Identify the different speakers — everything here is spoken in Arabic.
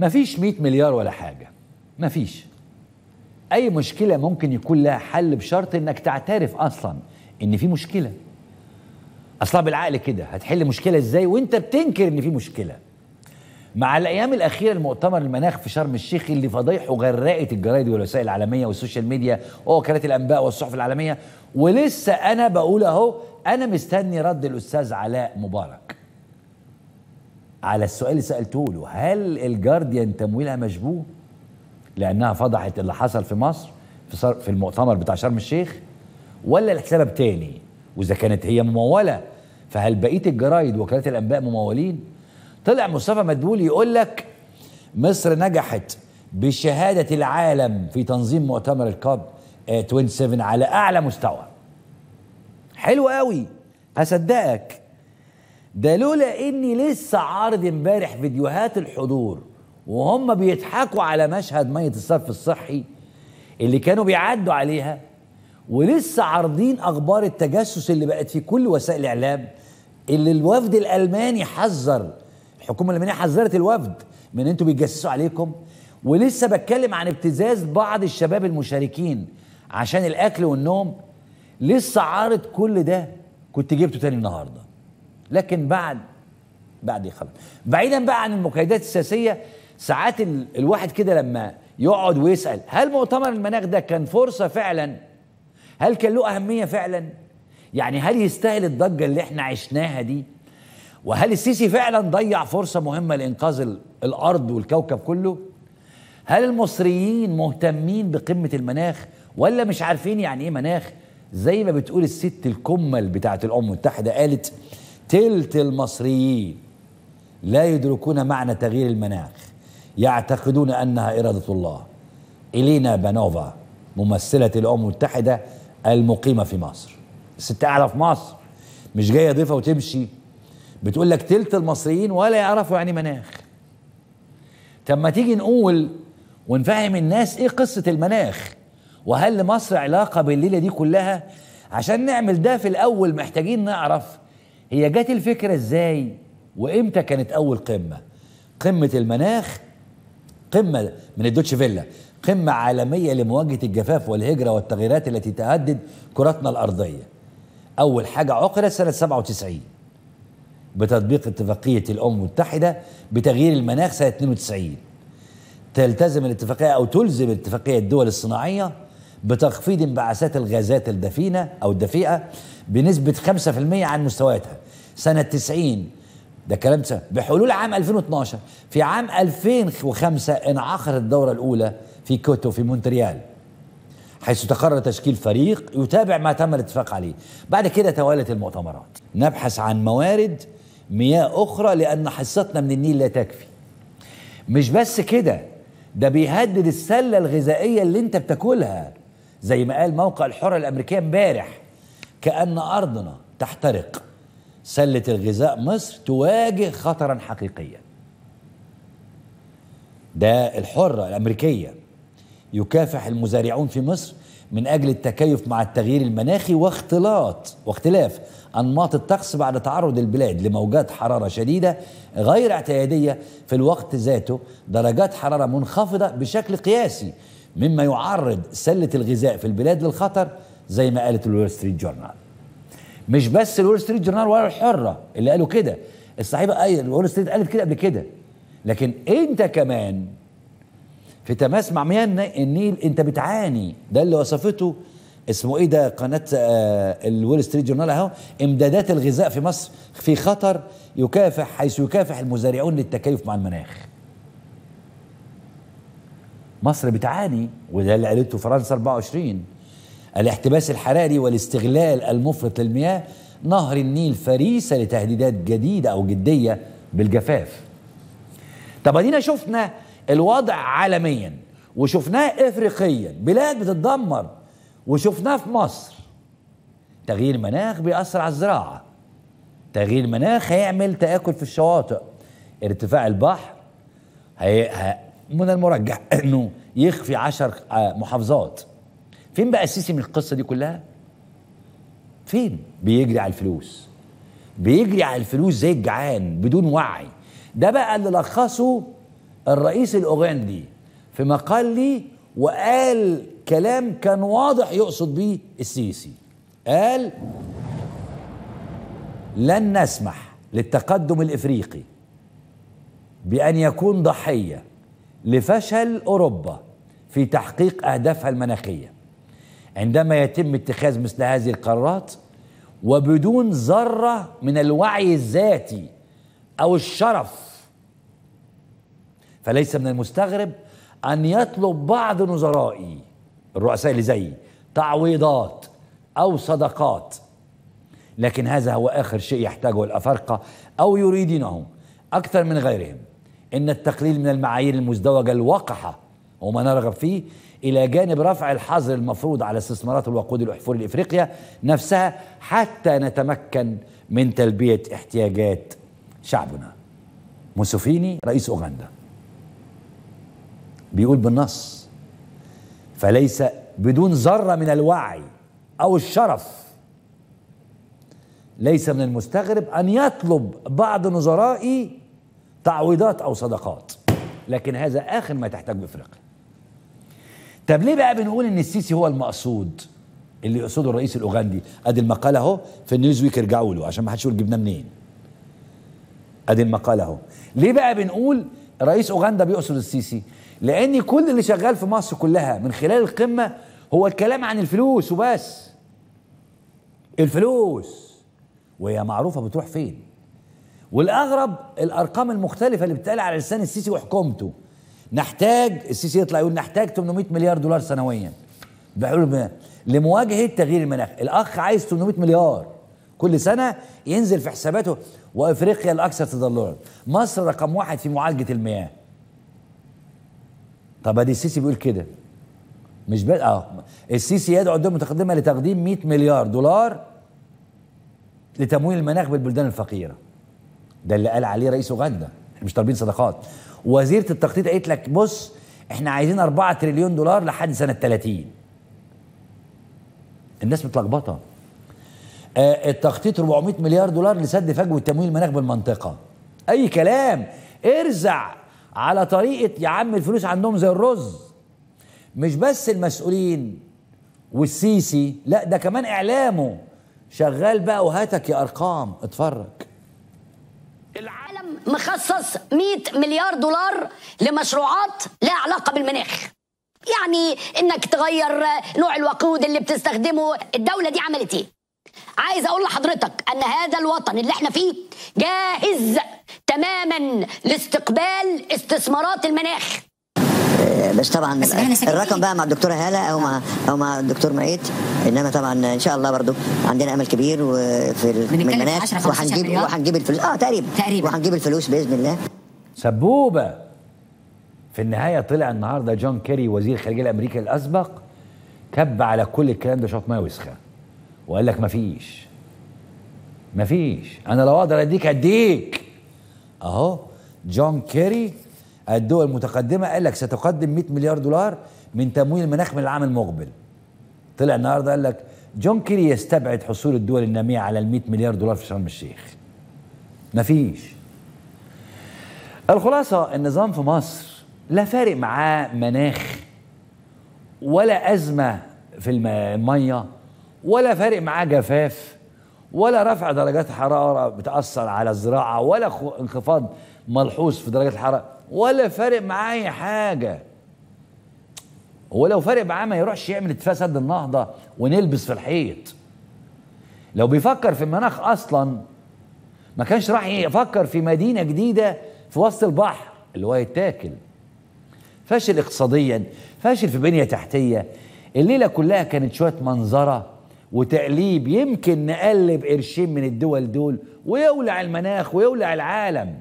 Speaker 1: مفيش 100 مليار ولا حاجه مفيش اي مشكله ممكن يكون لها حل بشرط انك تعترف اصلا ان في مشكله اصلا بالعقل كده هتحل مشكله ازاي وانت بتنكر ان في مشكله مع الايام الاخيره المؤتمر المناخ في شرم الشيخ اللي فضايحه غرقت الجرايد والوسائل العالميه والسوشيال ميديا ووكالات الانباء والصحف العالميه ولسه انا بقول اهو انا مستني رد الاستاذ علاء مبارك على السؤال اللي سالته له هل الجارديان تمويلها مشبوه؟ لانها فضحت اللي حصل في مصر في في المؤتمر بتاع شرم الشيخ ولا لسبب تاني؟ واذا كانت هي مموله فهل بقيه الجرايد وكالات الانباء ممولين؟ طلع مصطفى مدبول يقول لك مصر نجحت بشهاده العالم في تنظيم مؤتمر الكاب آه، 27 على اعلى مستوى. حلو قوي هصدقك ده لولا اني لسه عارض امبارح فيديوهات الحضور وهم بيضحكوا على مشهد ميه الصرف الصحي اللي كانوا بيعدوا عليها ولسه عارضين اخبار التجسس اللي بقت في كل وسائل الاعلام اللي الوفد الالماني حذر الحكومه الالمانيه حذرت الوفد من انتوا بيتجسسوا عليكم ولسه بتكلم عن ابتزاز بعض الشباب المشاركين عشان الاكل والنوم لسه عارض كل ده كنت جبته تاني النهارده لكن بعد بعد خلاص بعيدا بقى عن المقيدات السياسيه ساعات الواحد كده لما يقعد ويسال هل مؤتمر المناخ ده كان فرصه فعلا هل كان له اهميه فعلا يعني هل يستاهل الضجه اللي احنا عشناها دي وهل السيسي فعلا ضيع فرصه مهمه لانقاذ الارض والكوكب كله هل المصريين مهتمين بقمه المناخ ولا مش عارفين يعني ايه مناخ زي ما بتقول الست الكمل بتاعه الامم المتحده قالت تلت المصريين لا يدركون معنى تغيير المناخ يعتقدون أنها إرادة الله إلينا بانوفا ممثلة الأمم المتحدة المقيمة في مصر الست قاعدة في مصر مش جاية ضيفة وتمشي بتقول لك تلت المصريين ولا يعرفوا يعني مناخ طب ما تيجي نقول ونفهم الناس ايه قصة المناخ وهل لمصر علاقة بالليلة دي كلها عشان نعمل ده في الأول محتاجين نعرف هي جت الفكره ازاي وامتى كانت اول قمه قمه المناخ قمه من الدوتش فيلا قمه عالميه لمواجهه الجفاف والهجره والتغييرات التي تهدد كرتنا الارضيه اول حاجه عقدت سنه 97 بتطبيق اتفاقيه الامم المتحده بتغيير المناخ سنه 92 تلتزم الاتفاقيه او تلزم الاتفاقيه الدول الصناعيه بتخفيض انبعاثات الغازات الدفينة أو الدفيئة بنسبة 5% عن مستوياتها سنة 90 ده كلام سنة. بحلول عام 2012 في عام 2005 انعقدت الدورة الأولى في كوتو في مونتريال حيث تقرر تشكيل فريق يتابع ما تم الاتفاق عليه بعد كده توالت المؤتمرات نبحث عن موارد مياه أخرى لأن حصتنا من النيل لا تكفي مش بس كده ده بيهدد السلة الغذائية اللي انت بتاكلها زي ما قال موقع الحرة الأمريكية امبارح كأن أرضنا تحترق سلة الغذاء مصر تواجه خطرا حقيقيا ده الحرة الأمريكية يكافح المزارعون في مصر من أجل التكيف مع التغيير المناخي واختلاط واختلاف أنماط الطقس بعد تعرض البلاد لموجات حرارة شديدة غير اعتيادية في الوقت ذاته درجات حرارة منخفضة بشكل قياسي مما يعرض سلة الغذاء في البلاد للخطر زي ما قالت الول ستريت جورنال مش بس الول ستريت جورنال ولا الحرة اللي قالوا كده الصحيفة الول ستريت قالت كده قبل كده لكن انت كمان في تماس مع ميان النيل انت بتعاني ده اللي وصفته اسمه ايه ده قناه آه الول ستريت جورنال اهو امدادات الغذاء في مصر في خطر يكافح حيث يكافح المزارعون للتكيف مع المناخ مصر بتعاني وده اللي قالته فرنسا 24 الاحتباس الحراري والاستغلال المفرط للمياه نهر النيل فريسة لتهديدات جديدة أو جدية بالجفاف طب ادينا شفنا الوضع عالميا وشفناه افريقيا بلاد بتتدمر وشفناه في مصر تغيير مناخ بيأثر على الزراعة تغيير مناخ هيعمل تآكل في الشواطئ ارتفاع البحر هي من المرجح انه يخفي عشر آه، محافظات فين بقى السيسي من القصه دي كلها فين بيجري على الفلوس بيجري على الفلوس زي الجعان بدون وعي ده بقى اللي لخصه الرئيس الاوغندي في مقال لي وقال كلام كان واضح يقصد بيه السيسي قال لن نسمح للتقدم الافريقي بان يكون ضحيه لفشل أوروبا في تحقيق أهدافها المناخية عندما يتم اتخاذ مثل هذه القرارات وبدون ذرة من الوعي الذاتي أو الشرف فليس من المستغرب أن يطلب بعض نظرائي الرؤساء اللي زيي تعويضات أو صدقات لكن هذا هو آخر شيء يحتاجه الأفارقة أو يريدونه أكثر من غيرهم إن التقليل من المعايير المزدوجة الوقحة وما نرغب فيه إلى جانب رفع الحظر المفروض على استثمارات الوقود الأحفوري لإفريقيا نفسها حتى نتمكن من تلبية احتياجات شعبنا موسوفيني رئيس أوغندا بيقول بالنص فليس بدون ذرة من الوعي أو الشرف ليس من المستغرب أن يطلب بعض نظرائي تعويضات أو صدقات لكن هذا آخر ما تحتاج بإفريقيا طب ليه بقى بنقول إن السيسي هو المقصود اللي يقصده الرئيس الأوغندي أدي المقالة أهو في النيوز ويك ارجعوا له عشان ما حدش يقول جبناه منين أدي المقالة أهو ليه بقى بنقول رئيس أوغندا بيقصد السيسي لأن كل اللي شغال في مصر كلها من خلال القمة هو الكلام عن الفلوس وبس الفلوس وهي معروفة بتروح فين والاغرب الارقام المختلفه اللي بتتقال على لسان السيسي وحكومته نحتاج السيسي يطلع يقول نحتاج 800 مليار دولار سنويا بحلول لمواجهه تغيير المناخ الاخ عايز 800 مليار كل سنه ينزل في حساباته وافريقيا الاكثر تضلعا مصر رقم واحد في معالجه المياه طب ادي السيسي بيقول كده مش بقى اه السيسي يدعو الدول المتقدمه لتقديم 100 مليار دولار لتمويل المناخ بالبلدان الفقيره ده اللي قال عليه رئيس اوغندا مش طالبين صدقات وزيره التخطيط قالت لك بص احنا عايزين 4 تريليون دولار لحد سنه 30 الناس متلخبطه آه التخطيط 400 مليار دولار لسد فجوه تمويل المناخ بالمنطقه اي كلام ارزع على طريقه يا عم الفلوس عندهم زي الرز مش بس المسؤولين والسيسي لا ده كمان اعلامه شغال بقى وهاتك يا ارقام اتفرج العالم مخصص 100 مليار دولار لمشروعات لها علاقة بالمناخ يعني انك تغير نوع الوقود اللي بتستخدمه الدولة دي عملت ايه عايز اقول لحضرتك ان هذا الوطن اللي احنا فيه جاهز تماما لاستقبال استثمارات المناخ بس طبعا الرقم بقى مع الدكتوره هاله او مع او مع الدكتور معيد انما طبعا ان شاء الله برضو عندنا امل كبير وفي المناخ وهنجيب وهنجيب الفلوس اه تقريبا تقريبا وهنجيب الفلوس باذن الله سبوبه في النهايه طلع النهارده جون كيري وزير الخارجيه الامريكي الاسبق كب على كل الكلام ده شوط ميه وسخه وقال لك مفيش مفيش انا لو اقدر اديك اديك اهو جون كيري الدول المتقدمه قال لك ستقدم 100 مليار دولار من تمويل المناخ من العام المقبل طلع النهارده قال لك جون كيري يستبعد حصول الدول الناميه على ال 100 مليار دولار في شرم الشيخ مفيش الخلاصه النظام في مصر لا فارق معاه مناخ ولا ازمه في الميه ولا فارق معاه جفاف ولا رفع درجات حرارة بتأثر على الزراعة ولا انخفاض ملحوظ في درجات الحرارة ولا فارق معايا حاجة ولو فارق معاه ما يروحش يعمل اتفاق سد النهضة ونلبس في الحيط لو بيفكر في المناخ أصلا ما كانش راح يفكر في مدينة جديدة في وسط البحر اللي هو يتاكل فاشل اقتصاديا فاشل في بنية تحتية الليلة كلها كانت شوية منظرة وتقليب يمكن نقلب قرشين من الدول دول ويولع المناخ ويولع العالم